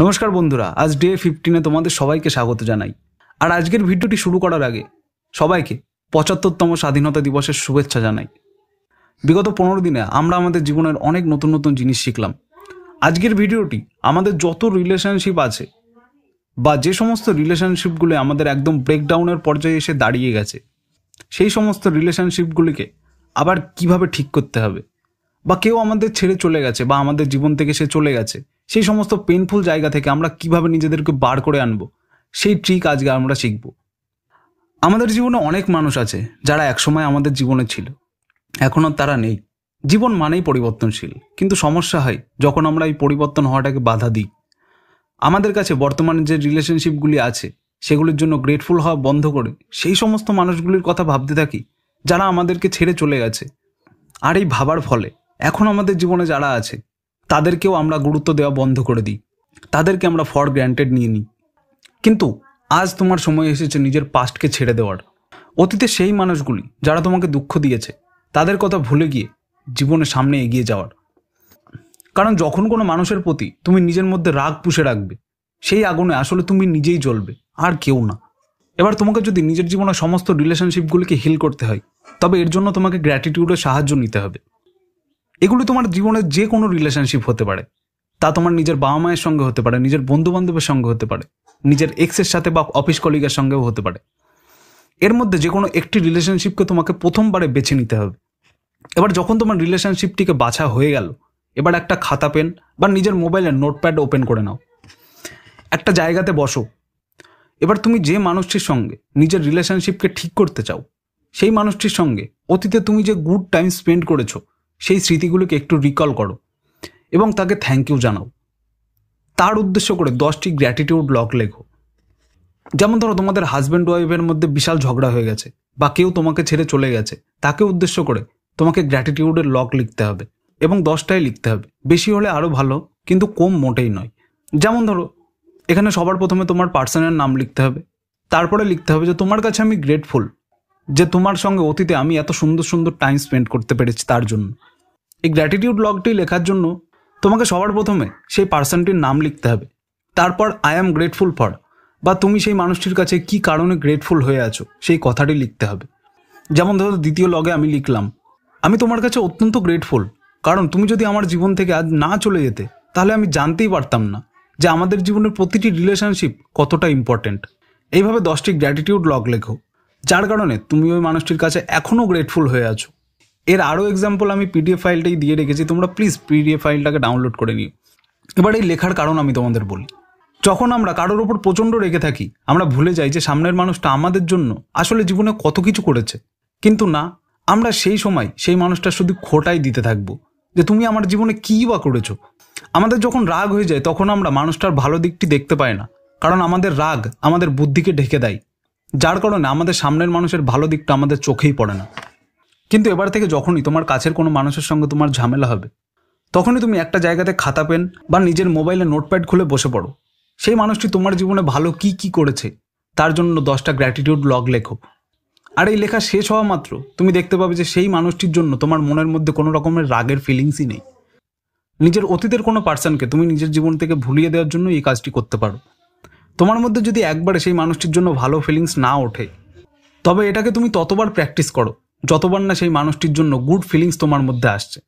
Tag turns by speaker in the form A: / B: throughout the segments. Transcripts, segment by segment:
A: নমস্কার বন্ধুরা আজ ডে ফিফটিনে তোমাদের সবাইকে স্বাগত জানাই আর আজকের ভিডিওটি শুরু করার আগে সবাইকে পঁচাত্তরতম স্বাধীনতা দিবসের শুভেচ্ছা জানাই বিগত পনেরো দিনে আমরা আমাদের জীবনের অনেক নতুন নতুন জিনিস শিখলাম আজকের ভিডিওটি আমাদের যত রিলেশনশিপ আছে বা যে সমস্ত রিলেশনশিপগুলি আমাদের একদম ব্রেকডাউনের পর্যায়ে এসে দাঁড়িয়ে গেছে সেই সমস্ত রিলেশনশিপগুলিকে আবার কিভাবে ঠিক করতে হবে বা কেউ আমাদের ছেড়ে চলে গেছে বা আমাদের জীবন থেকে সে চলে গেছে সেই সমস্ত পেনফুল জায়গা থেকে আমরা কিভাবে নিজেদেরকে বার করে আনবো সেই ট্রিক আজকে আমরা শিখব আমাদের জীবনে অনেক মানুষ আছে যারা একসময় আমাদের জীবনে ছিল এখন আর তারা নেই জীবন মানেই পরিবর্তনশীল কিন্তু সমস্যা হয় যখন আমরা এই পরিবর্তন হওয়াটাকে বাধা দিই আমাদের কাছে বর্তমানে যে রিলেশনশিপগুলি আছে সেগুলির জন্য গ্রেটফুল হওয়া বন্ধ করে সেই সমস্ত মানুষগুলির কথা ভাবতে থাকি যারা আমাদেরকে ছেড়ে চলে গেছে আর এই ভাবার ফলে এখন আমাদের জীবনে যারা আছে তাদেরকেও আমরা গুরুত্ব দেওয়া বন্ধ করে দিই তাদেরকে আমরা ফর গ্র্যান্টেড নিয়ে নিই কিন্তু আজ তোমার সময় এসেছে নিজের পাস্টকে ছেড়ে দেওয়ার অতীতে সেই মানুষগুলি যারা তোমাকে দুঃখ দিয়েছে তাদের কথা ভুলে গিয়ে জীবনের সামনে এগিয়ে যাওয়ার কারণ যখন কোনো মানুষের প্রতি তুমি নিজের মধ্যে রাগ পুষে রাখবে সেই আগুনে আসলে তুমি নিজেই জ্বলবে আর কেউ না এবার তোমাকে যদি নিজের জীবনের সমস্ত রিলেশনশিপগুলিকে হিল করতে হয় তবে এর জন্য তোমাকে গ্র্যাটিটিউডের সাহায্য নিতে হবে এগুলো তোমার জীবনের যে কোনো রিলেশনশিপ হতে পারে তা তোমার নিজের বাবা মায়ের সঙ্গে হতে পারে নিজের বন্ধু বান্ধবের সঙ্গে হতে পারে নিজের এক্সের সাথে বা অফিস কলিগের সঙ্গেও হতে পারে এর মধ্যে যে কোনো একটি রিলেশনশিপকে তোমাকে প্রথমবারে বেছে নিতে হবে এবার যখন তোমার রিলেশনশিপটিকে বাছা হয়ে গেল এবার একটা খাতা পেন বা নিজের মোবাইলের নোটপ্যাড ওপেন করে নাও একটা জায়গাতে বসো এবার তুমি যে মানুষটির সঙ্গে নিজের রিলেশনশিপকে ঠিক করতে চাও সেই মানুষটির সঙ্গে অতীতে তুমি যে গুড টাইম স্পেন্ড করেছো সেই স্মৃতিগুলোকে একটু রিকল করো এবং তাকে থ্যাংক ইউ জানাও তার উদ্দেশ্য করে দশটি গ্র্যাটিটিউড ব্লগ লেখো যেমন ধরো তোমাদের হাজব্যান্ড ওয়াইফের মধ্যে বিশাল ঝগড়া হয়ে গেছে বা কেউ তোমাকে ছেড়ে চলে গেছে তাকে উদ্দেশ্য করে তোমাকে গ্র্যাটিটিউডের লক লিখতে হবে এবং দশটায় লিখতে হবে বেশি হলে আরও ভালো কিন্তু কম মোটেই নয় যেমন ধরো এখানে সবার প্রথমে তোমার পার্সনের নাম লিখতে হবে তারপরে লিখতে হবে যে তোমার কাছে আমি গ্রেটফুল যে তোমার সঙ্গে অতীতে আমি এত সুন্দর সুন্দর টাইম স্পেন্ড করতে পেরেছি তার জন্য এই গ্র্যাটিটিউড ব্লগটি লেখার জন্য তোমাকে সবার প্রথমে সেই পার্সনটির নাম লিখতে হবে তারপর আই অ্যাম গ্রেটফুল ফর বা তুমি সেই মানুষটির কাছে কি কারণে গ্রেটফুল হয়ে আছো সেই কথাটি লিখতে হবে যেমন ধরো দ্বিতীয় লগে আমি লিখলাম আমি তোমার কাছে অত্যন্ত গ্রেটফুল কারণ তুমি যদি আমার জীবন থেকে আজ না চলে যেতে তাহলে আমি জানতেই পারতাম না যে আমাদের জীবনের প্রতিটি রিলেশনশিপ কতটা ইম্পর্টেন্ট এইভাবে দশটি গ্র্যাটিটিউড লগ লেখো যার কারণে তুমি ওই মানুষটির কাছে এখনও গ্রেটফুল হয়ে আছো এর আরও এক্সাম্পল আমি পিডিএফ ফাইলটাই দিয়ে রেখেছি তোমরা প্লিজ পিডিএফ ফাইলটাকে ডাউনলোড করে নিও এবার এই লেখার কারণ আমি তোমাদের বলি যখন আমরা কারোর ওপর প্রচণ্ড রেখে থাকি আমরা ভুলে যাই যে সামনের মানুষটা আমাদের জন্য আসলে জীবনে কত কিছু করেছে কিন্তু না আমরা সেই সময় সেই মানুষটা শুধু খোটাই দিতে থাকবো যে তুমি আমার জীবনে কী বা করেছো আমাদের যখন রাগ হয়ে যায় তখন আমরা মানুষটার ভালো দিকটি দেখতে পাই না কারণ আমাদের রাগ আমাদের বুদ্ধিকে ঢেকে দেয় যার কারণে আমাদের সামনের মানুষের ভালো দিকটা আমাদের চোখেই পড়ে না কিন্তু এবার থেকে যখনই তোমার কাছের কোনো মানুষের সঙ্গে তোমার ঝামেলা হবে তখনই তুমি একটা জায়গাতে খাতা পেন বা নিজের মোবাইলে নোটপ্যাড খুলে বসে পড়ো সেই মানুষটি তোমার জীবনে ভালো কি কি করেছে তার জন্য দশটা গ্র্যাটিটিউড লগ লেখো আর এই লেখা শেষ হওয়া মাত্র তুমি দেখতে পাবে যে সেই মানুষটির জন্য তোমার মনের মধ্যে কোনো রকমের রাগের ফিলিংসই নেই নিজের অতীতের কোনো পার্সনকে তুমি নিজের জীবন থেকে ভুলিয়ে দেওয়ার জন্য এই কাজটি করতে পারো তোমার মধ্যে যদি একবারে সেই মানুষটির জন্য ভালো ফিলিংস না ওঠে তবে এটাকে তুমি ততবার প্র্যাকটিস করো যতবার না সেই মানুষটির জন্য গুড ফিলিংস তোমার মধ্যে আসছে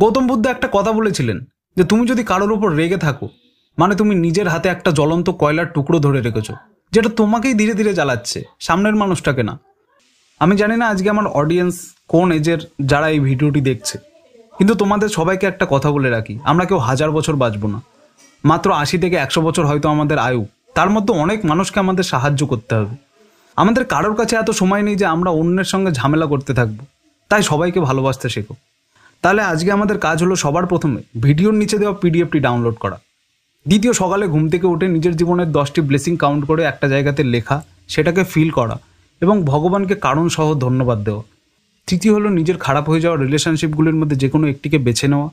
A: গৌতম বুদ্ধ একটা কথা বলেছিলেন যে তুমি যদি কারোর ওপর রেগে থাকো মানে তুমি নিজের হাতে একটা জ্বলন্ত কয়লার টুকরো ধরে রেখেছো যেটা তোমাকেই ধীরে ধীরে জ্বালাচ্ছে সামনের মানুষটাকে না আমি জানি না আজকে আমার অডিয়েন্স কোন এজের যারা এই ভিডিওটি দেখছে কিন্তু তোমাদের সবাইকে একটা কথা বলে রাখি আমরা কেউ হাজার বছর বাঁচবো না মাত্র আশি থেকে একশো বছর হয়তো আমাদের আয়ু তার মধ্যে অনেক মানুষকে আমাদের সাহায্য করতে হবে আমাদের কারোর কাছে এত সময় নেই যে আমরা অন্যের সঙ্গে ঝামেলা করতে থাকব তাই সবাইকে ভালোবাসতে শেখো তাহলে আজকে আমাদের কাজ হলো সবার প্রথমে ভিডিওর নিচে দেওয়া পিডিএফটি ডাউনলোড করা দ্বিতীয় সকালে ঘুম থেকে উঠে নিজের জীবনের দশটি ব্লেসিং কাউন্ট করে একটা জায়গাতে লেখা সেটাকে ফিল করা এবং ভগবানকে কারণ সহ ধন্যবাদ দেওয়া তৃতীয় হলো নিজের খারাপ হয়ে যাওয়া রিলেশনশিপগুলির মধ্যে যে কোনো একটিকে বেছে নেওয়া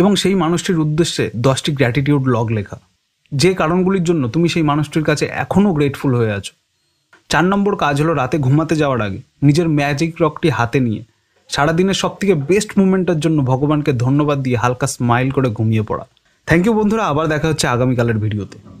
A: এবং সেই মানুষটির উদ্দেশ্যে দশটি গ্র্যাটিটিউড লগ লেখা যে কারণগুলির জন্য তুমি সেই মানুষটির কাছে এখনও গ্রেটফুল হয়ে আছো চার নম্বর কাজ হলো রাতে ঘুমাতে যাওয়ার আগে নিজের ম্যাজিক রকটি হাতে নিয়ে সারাদিনের সব থেকে বেস্ট মুভমেন্টের জন্য ভগবানকে ধন্যবাদ দিয়ে হালকা স্মাইল করে ঘুমিয়ে পড়া থ্যাংক ইউ বন্ধুরা আবার দেখা হচ্ছে আগামীকালের ভিডিওতে